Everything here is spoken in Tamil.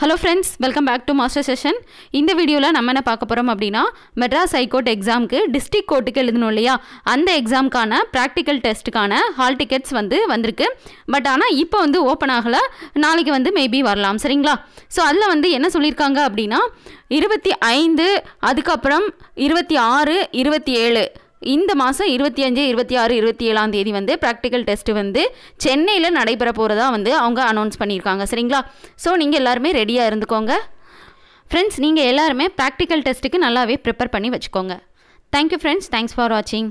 hello friends welcome back to master session இந்த வீடியோவில் நம்ம என்ன பார்க்க போகிறோம் அப்படின்னா மெட்ராஸ் ஹைகோர்ட் எக்ஸாமுக்கு டிஸ்ட்ரிக் கோர்ட்டுக்கு எழுதணும் இல்லையா அந்த எக்ஸாமுக்கான ப்ராக்டிக்கல் டெஸ்ட்டுக்கான ஹால் டிக்கெட்ஸ் வந்து வந்திருக்கு பட் ஆனால் இப்போ வந்து ஓப்பன் ஆகலை நாளைக்கு வந்து மேபி வரலாம் சரிங்களா ஸோ அதில் வந்து என்ன சொல்லியிருக்காங்க அப்படின்னா இருபத்தி ஐந்து அதுக்கப்புறம் இருபத்தி ஆறு இருபத்தி ஏழு இந்த மாதம் இருபத்தி அஞ்சு இருபத்தி ஆறு இருபத்தி ஏழாம் தேதி வந்து ப்ராக்டிக்கல் டெஸ்ட்டு வந்து சென்னையில் நடைபெற போகிறதா வந்து அவங்க அனௌன்ஸ் பண்ணியிருக்காங்க சரிங்களா ஸோ நீங்கள் எல்லாருமே ரெடியாக இருந்துக்கோங்க ஃப்ரெண்ட்ஸ் நீங்கள் எல்லாருமே ப்ராக்டிக்கல் டெஸ்ட்டுக்கு நல்லாவே ப்ரிப்பேர் பண்ணி வச்சுக்கோங்க தேங்க்யூ ஃப்ரெண்ட்ஸ் தேங்க்ஸ் ஃபார் வாட்சிங்